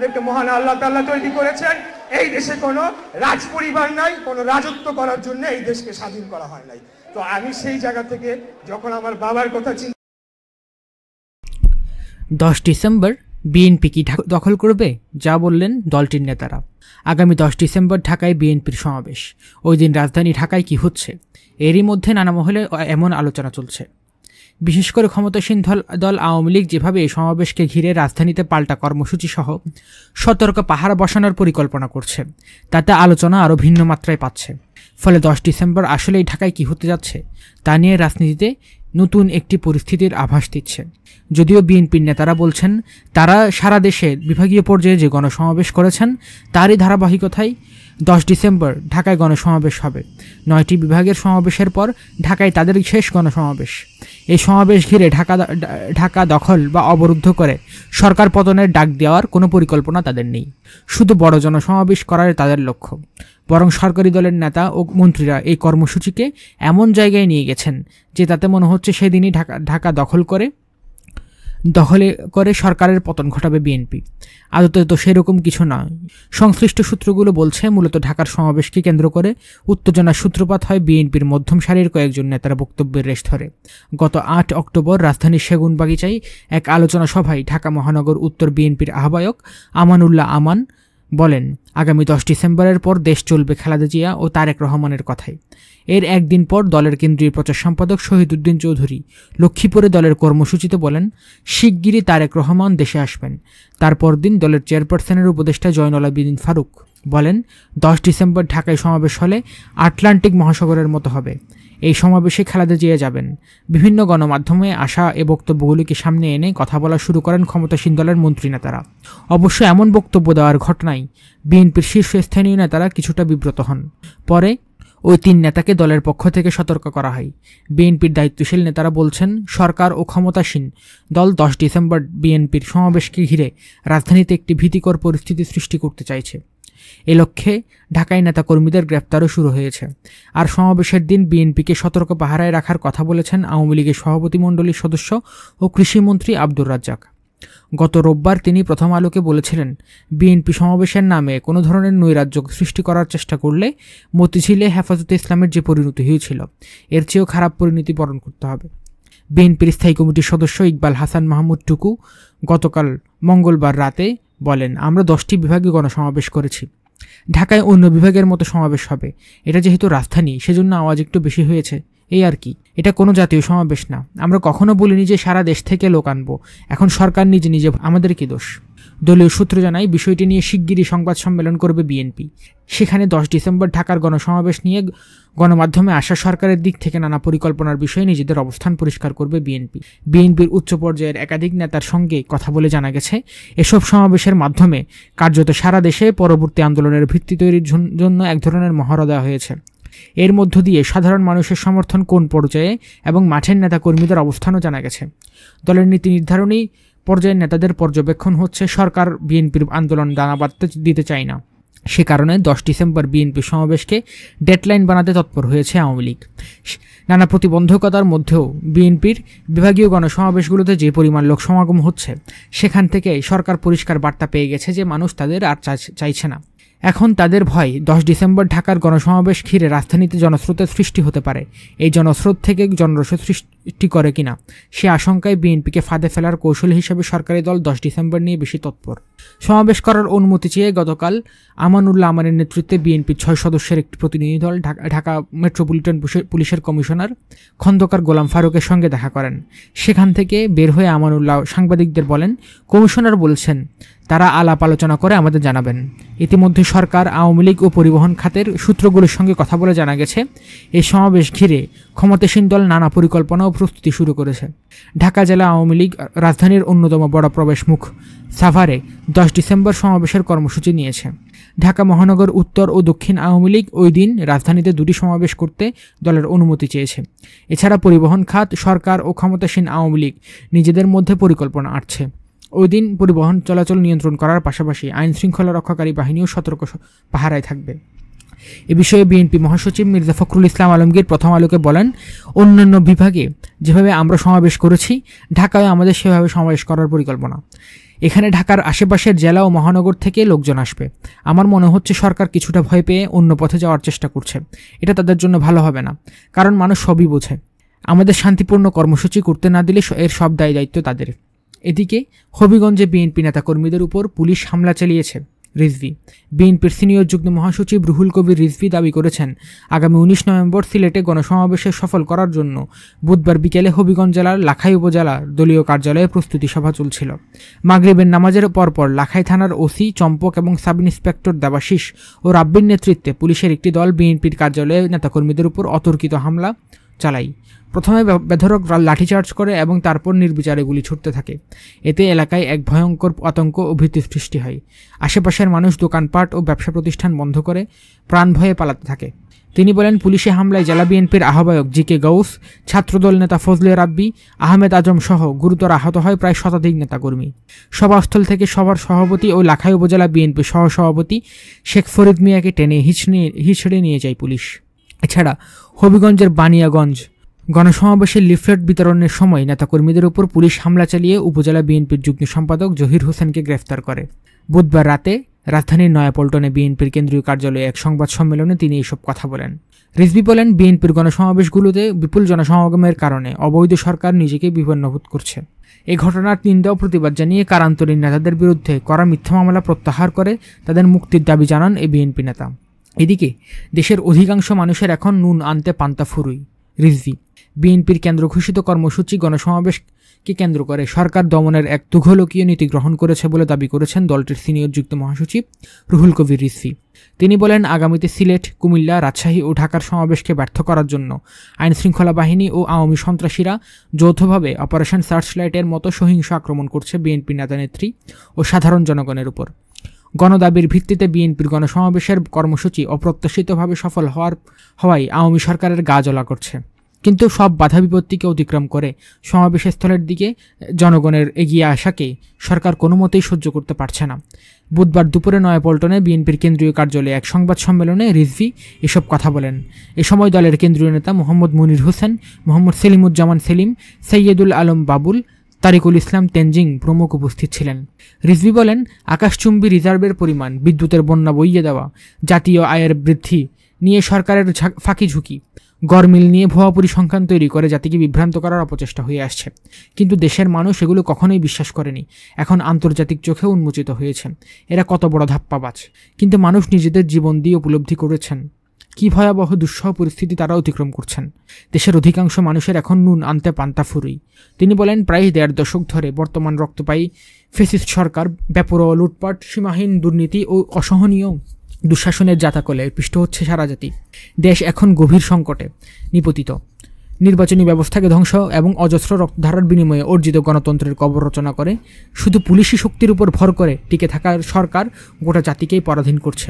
আমাদেরকে মহান আল্লাহ তাল্লাহ তৈরি করেছেন এই দেশে কোনো রাজ পরিবার নাই কোনো রাজত্ব করার জন্য এই দেশকে স্বাধীন করা হয় নাই তো আমি সেই জায়গা থেকে যখন আমার বাবার কথা চিন্তা দশ ডিসেম্বর বিএনপি কি দখল করবে যা বললেন দলটির নেতারা আগামী দশ ডিসেম্বর ঢাকায় বিএনপির সমাবেশ ওই দিন রাজধানী ঢাকায় কি হচ্ছে এরই মধ্যে নানা মহলে এমন আলোচনা চলছে বিশেষ করে ক্ষমতাসীন দল দল আওয়ামী লীগ যেভাবে এই সমাবেশকে ঘিরে রাজধানীতে পাল্টা কর্মসূচি সহ সতর্ক পাহারা বসানোর পরিকল্পনা করছে তাতে আলোচনা আরও ভিন্ন মাত্রায় পাচ্ছে ফলে দশ ডিসেম্বর আসলেই ঢাকায় কী হতে যাচ্ছে তা নিয়ে রাজনীতিতে নতুন একটি পরিস্থিতির আভাস দিচ্ছে যদিও বিএনপির নেতারা বলছেন তারা সারা দেশে বিভাগীয় পর্যায়ে যে গণসমাবেশ করেছেন তারই ধারাবাহিকতায় দশ ডিসেম্বর ঢাকায় গণসমাবেশ হবে নয়টি বিভাগের সমাবেশের পর ঢাকায় তাদের শেষ গণসমাবেশ এই সমাবেশ ঘিরে ঢাকা ঢাকা দখল বা অবরুদ্ধ করে সরকার পতনের ডাক দেওয়ার কোনো পরিকল্পনা তাদের নেই শুধু বড় জনসমাবেশ করার তাদের লক্ষ্য বরং সরকারি দলের নেতা ও মন্ত্রীরা এই কর্মসূচিকে এমন জায়গায় নিয়ে গেছেন যে তাতে মনে হচ্ছে সেদিনই ঢাকা ঢাকা দখল করে দখলে করে সরকারের পতন ঘটাবে বিএনপি আদতে তো সেরকম কিছু নয় সংশ্লিষ্ট সূত্রগুলো বলছে মূলত ঢাকার সমাবেশকে কেন্দ্র করে উত্তেজনার সূত্রপাত হয় বিএনপির মধ্যম সারির কয়েকজন নেতার বক্তব্যের রেশ ধরে গত আট অক্টোবর রাজধানীর সেগুনবাগিচায় এক আলোচনা সভায় ঢাকা মহানগর উত্তর বিএনপির আহ্বায়ক আমানুল্লাহ আমান বলেন আগামী দশ ডিসেম্বরের পর দেশ চলবে খালেদা জিয়া ও তারেক রহমানের কথায় এর একদিন পর দলের কেন্দ্রীয় প্রচার সম্পাদক উদ্দিন চৌধুরী লক্ষ্মীপুরে দলের কর্মসূচিতে বলেন শিগগিরই তারেক রহমান দেশে আসবেন তারপর দিন দলের চেয়ারপারসনের উপদেষ্টা জয়নলা আবিদিন ফারুক বলেন দশ ডিসেম্বর ঢাকায় সমাবেশ হলে আটলান্টিক মহাসাগরের মতো হবে এই সমাবেশে খেলাতে যেয়ে যাবেন বিভিন্ন গণমাধ্যমে আসা এ বক্তব্যগুলিকে সামনে এনে কথা বলা শুরু করেন ক্ষমতাসীন দলের মন্ত্রী নেতারা অবশ্য এমন বক্তব্য দেওয়ার ঘটনায় বিএনপির শীর্ষস্থানীয় নেতারা কিছুটা বিব্রত হন পরে ওই তিন নেতাকে দলের পক্ষ থেকে সতর্ক করা হয় বিএনপির দায়িত্বশীল নেতারা বলছেন সরকার ও ক্ষমতাসীন দল দশ ডিসেম্বর বিএনপির সমাবেশকে ঘিরে রাজধানীতে একটি ভীতিকর পরিস্থিতি সৃষ্টি করতে চাইছে এ লক্ষ্যে ঢাকায় নেতা কর্মীদের গ্রেপ্তারও শুরু হয়েছে আর সমাবেশের দিন বিএনপিকে সতর্ক পাহারায় রাখার কথা বলেছেন আওয়ামী লীগের সভাপতিমণ্ডলীর সদস্য ও কৃষিমন্ত্রী আব্দুর রাজ্জাক গত রোববার তিনি প্রথম আলোকে বলেছিলেন বিএনপি সমাবেশের নামে কোনো ধরনের নৈরাজ্য সৃষ্টি করার চেষ্টা করলে মতিঝিলে হেফাজতে ইসলামের যে পরিণতি হয়েছিল এর চেয়েও খারাপ পরিণতি বরণ করতে হবে বিএনপির স্থায়ী কমিটির সদস্য ইকবাল হাসান মাহমুদ টুকু গতকাল মঙ্গলবার রাতে বলেন আমরা দশটি বিভাগে গণসমাবেশ করেছি ঢাকায় অন্য বিভাগের মতো সমাবেশ হবে এটা যেহেতু রাজধানী সেজন্য আওয়াজ একটু বেশি হয়েছে এই আর কি এটা কোনো জাতীয় সমাবেশ না আমরা কখনো বলিনি যে সারা দেশ থেকে লোক আনবো এখন সরকার নিজে নিজে আমাদের কি দোষ দলীয় সূত্র জানায় বিষয়টি নিয়ে শিগগিরই সংবাদ সম্মেলন করবে বিএনপি সেখানে দশ ডিসেম্বর ঢাকার গণসমাবেশ নিয়ে গণমাধ্যমে আসা সরকারের দিক থেকে নানা পরিকল্পনার বিষয়ে নিজেদের অবস্থান পরিষ্কার করবে বিএনপি বিএনপির উচ্চ পর্যায়ের একাধিক নেতার সঙ্গে কথা বলে জানা গেছে এসব সমাবেশের মাধ্যমে কার্যত সারা দেশে পরবর্তী আন্দোলনের ভিত্তি তৈরির জন্য এক ধরনের মহড়া দেওয়া হয়েছে এর মধ্য দিয়ে সাধারণ মানুষের সমর্থন কোন পর্যায়ে এবং মাঠের নেতা কর্মীদের অবস্থানও জানা গেছে দলের নীতি নির্ধারণী পর্যায়ের নেতাদের পর্যবেক্ষণ হচ্ছে সরকার বিএনপির আন্দোলন দানা বাড়তে দিতে চায় না সে কারণে দশ ডিসেম্বর বিএনপি সমাবেশকে ডেডলাইন বানাতে তৎপর হয়েছে আওয়ামী লীগ নানা প্রতিবন্ধকতার মধ্যেও বিএনপির বিভাগীয় গণসমাবেশগুলোতে যে পরিমাণ লোক সমাগম হচ্ছে সেখান থেকে সরকার পরিষ্কার বার্তা পেয়ে গেছে যে মানুষ তাদের আর চাইছে না এখন তাদের ভয় দশ ডিসেম্বর ঢাকার গণসমাবেশ ঘিরে রাজধানীতে জনস্রোতের সৃষ্টি হতে পারে এই জনস্রোত থেকে জনরস সৃষ্টি করে কিনা সে আশঙ্কায় বিএনপিকে ফাঁদে ফেলার কৌশল হিসেবে সরকারি দল দশ ডিসেম্বর নিয়ে বেশি তৎপর সমাবেশ করার অনুমতি চেয়ে গতকাল আমানুল্লাহ আমানের নেতৃত্বে বিএনপির ছয় সদস্যের একটি প্রতিনিধি দল ঢাকা মেট্রোপলিটন পুলিশের কমিশনার খন্দকার গোলাম ফারুকের সঙ্গে দেখা করেন সেখান থেকে বের হয়ে আমানুল্লাহ সাংবাদিকদের বলেন কমিশনার বলছেন তারা আলাপ আলোচনা করে আমাদের জানাবেন ইতিমধ্যে সরকার আওয়ামী লীগ ও পরিবহন খাতের সূত্রগুলোর সঙ্গে কথা বলে জানা গেছে এই সমাবেশ ঘিরে ক্ষমতাসীন দল নানা পরিকল্পনা ও প্রস্তুতি শুরু করেছে ঢাকা জেলা আওয়ামী লীগ রাজধানীর অন্যতম বড় প্রবেশ মুখ সাভারে দশ ডিসেম্বর সমাবেশের কর্মসূচি নিয়েছে ঢাকা মহানগর উত্তর ও দক্ষিণ আওয়ামী লীগ ওই দিন রাজধানীতে দুটি সমাবেশ করতে দলের অনুমতি চেয়েছে এছাড়া পরিবহন খাত সরকার ও ক্ষমতাসীন আওয়ামী লীগ নিজেদের মধ্যে পরিকল্পনা আটছে ওই দিন পরিবহন চলাচল নিয়ন্ত্রণ করার পাশাপাশি আইন শৃঙ্খলা রক্ষাকারী বাহিনীও সতর্ক পাহারায় থাকবে এ বিষয়ে বিএনপি মহাসচিব মির্জা ফখরুল ইসলাম আলমগীর প্রথম আলোকে বলেন অন্যান্য বিভাগে যেভাবে আমরা সমাবেশ করেছি ঢাকায় আমাদের সেভাবে সমাবেশ করার পরিকল্পনা এখানে ঢাকার আশেপাশের জেলা ও মহানগর থেকে লোকজন আসবে আমার মনে হচ্ছে সরকার কিছুটা ভয় পেয়ে অন্য পথে যাওয়ার চেষ্টা করছে এটা তাদের জন্য ভালো হবে না কারণ মানুষ সবই বোঝে আমাদের শান্তিপূর্ণ কর্মসূচি করতে না দিলে এর সব দায় দায়িত্ব তাদের এদিকে হবিগঞ্জে বিএনপি নেতাকর্মীদের উপর পুলিশ হামলা চালিয়েছে রিজভি বিএনপির সিনিয়র যুগ্ম মহাসচিব রুহুল কবির রিজভি দাবি করেছেন আগামী উনিশ নভেম্বর সিলেটে গণসমাবেশে সফল করার জন্য বুধবার বিকেলে হবিগঞ্জ জেলার লাখাই উপজেলার দলীয় কার্যালয়ে প্রস্তুতি সভা চলছিল মাগরিবের নামাজের পরপর লাখাই থানার ওসি চম্পক এবং সাব ইন্সপেক্টর দেবাশিস ও রাব্বির নেতৃত্বে পুলিশের একটি দল বিএনপির কার্যালয়ে নেতাকর্মীদের উপর অতর্কিত হামলা চালাই প্রথমে বেধরক লাঠিচার্জ করে এবং তারপর নির্বিচারে গুলি ছুটতে থাকে এতে এলাকায় এক ভয়ঙ্কর আতঙ্ক ও ভীতির সৃষ্টি হয় আশেপাশের মানুষ দোকানপাট ও ব্যবসা প্রতিষ্ঠান বন্ধ করে প্রাণ ভয়ে পালাতে থাকে তিনি বলেন পুলিশে হামলায় জেলা বিএনপির আহ্বায়ক জি কে গৌস ছাত্রদল নেতা ফজলে রাব্বি আহমেদ আজম সহ গুরুতর আহত হয় প্রায় শতাধিক নেতাকর্মী সভাস্থল থেকে সভার সভাপতি ও লাখাই উপজেলা বিএনপি সহসভাপতি শেখ ফরিদ মিয়াকে টেনে হিঁচড়ে নিয়ে যায় পুলিশ এছাড়া হবিগঞ্জের বানিয়াগঞ্জ গণসমাবেশের লিফলেট বিতরণের সময় নেতাকর্মীদের উপর পুলিশ হামলা চালিয়ে উপজেলা বিএনপির যুগ্ম সম্পাদক জহির হোসেনকে গ্রেফতার করে বুধবার রাতে রাজধানীর নয়াপল্টনে বিএনপির কেন্দ্রীয় কার্যালয়ে এক সংবাদ সম্মেলনে তিনি এসব কথা বলেন রিজবি বলেন বিএনপির গণসমাবেশগুলোতে বিপুল জনসমাগমের কারণে অবৈধ সরকার নিজেকে বিপন্নবোধ করছে এই ঘটনার ও প্রতিবাদ জানিয়ে কারান্তরীণ নেতাদের বিরুদ্ধে করা মিথ্যা মামলা প্রত্যাহার করে তাদের মুক্তির দাবি জানান এই বিএনপি নেতা এদিকে দেশের অধিকাংশ মানুষের এখন নুন আনতে পান্তা ফুরুই রিজভি বিএনপির কেন্দ্র ঘোষিত কর্মসূচি গণসমাবেশকে কেন্দ্র করে সরকার দমনের এক তুঘলকীয় নীতি গ্রহণ করেছে বলে দাবি করেছেন দলটির সিনিয়র যুক্ত মহাসচিব রুহুল কবির রিজভি তিনি বলেন আগামীতে সিলেট কুমিল্লা রাজশাহী ও ঢাকার সমাবেশকে ব্যর্থ করার জন্য আইনশৃঙ্খলা বাহিনী ও আওয়ামী সন্ত্রাসীরা যৌথভাবে অপারেশন সার্চলাইটের মতো সহিংস আক্রমণ করছে বিএনপি নেত্রী ও সাধারণ জনগণের উপর গণদাবির ভিত্তিতে বিএনপির গণসমাবেশের কর্মসূচি অপ্রত্যাশিতভাবে সফল হওয়ার হওয়ায় আওয়ামী সরকারের গা জ্বলা করছে কিন্তু সব বাধা বিপত্তিকে অতিক্রম করে সমাবেশস্থলের স্থলের দিকে জনগণের এগিয়ে আসাকে সরকার কোনো মতেই সহ্য করতে পারছে না বুধবার দুপুরে নয়াপল্টনে বিএনপির কেন্দ্রীয় কার্যালয়ে এক সংবাদ সম্মেলনে রিজভি এসব কথা বলেন এ সময় দলের কেন্দ্রীয় নেতা মোহাম্মদ মুনির হোসেন মোহাম্মদ সেলিমুজ্জামান সেলিম সৈয়দুল আলম বাবুল তারিকুল ইসলাম তেনজিং প্রমুখ উপস্থিত ছিলেন রিজভি বলেন আকাশচুম্বী রিজার্ভের পরিমাণ বিদ্যুতের বন্যা বইয়ে দেওয়া জাতীয় আয়ের বৃদ্ধি নিয়ে সরকারের ফাঁকি ঝুঁকি গরমিল নিয়ে ভুয়া পরিসংখ্যান তৈরি করে জাতিকে বিভ্রান্ত করার অপচেষ্টা হয়ে আসছে কিন্তু দেশের মানুষ এগুলো কখনোই বিশ্বাস করেনি এখন আন্তর্জাতিক চোখে উন্মোচিত হয়েছে এরা কত বড় ধাপ্পাবাজ কিন্তু মানুষ নিজেদের জীবন দিয়ে উপলব্ধি করেছেন কী ভয়াবহ দুঃসহ পরিস্থিতি তারা অতিক্রম করছেন দেশের অধিকাংশ মানুষের এখন নুন আনতে পান্তা ফুরুই তিনি বলেন প্রায় দেড় দশক ধরে বর্তমান রক্তপায়ী ফেসিস সরকার ব্যাপর লুটপাট সীমাহীন দুর্নীতি ও অসহনীয় দুঃশাসনের জাতাকলে পৃষ্ট হচ্ছে সারা জাতি দেশ এখন গভীর সংকটে নিপতিত নির্বাচনী ব্যবস্থাকে ধ্বংস এবং অজস্র রক্তধারার বিনিময়ে অর্জিত গণতন্ত্রের কবর রচনা করে শুধু পুলিশি শক্তির উপর ভর করে টিকে থাকার সরকার গোটা জাতিকেই পরাধীন করছে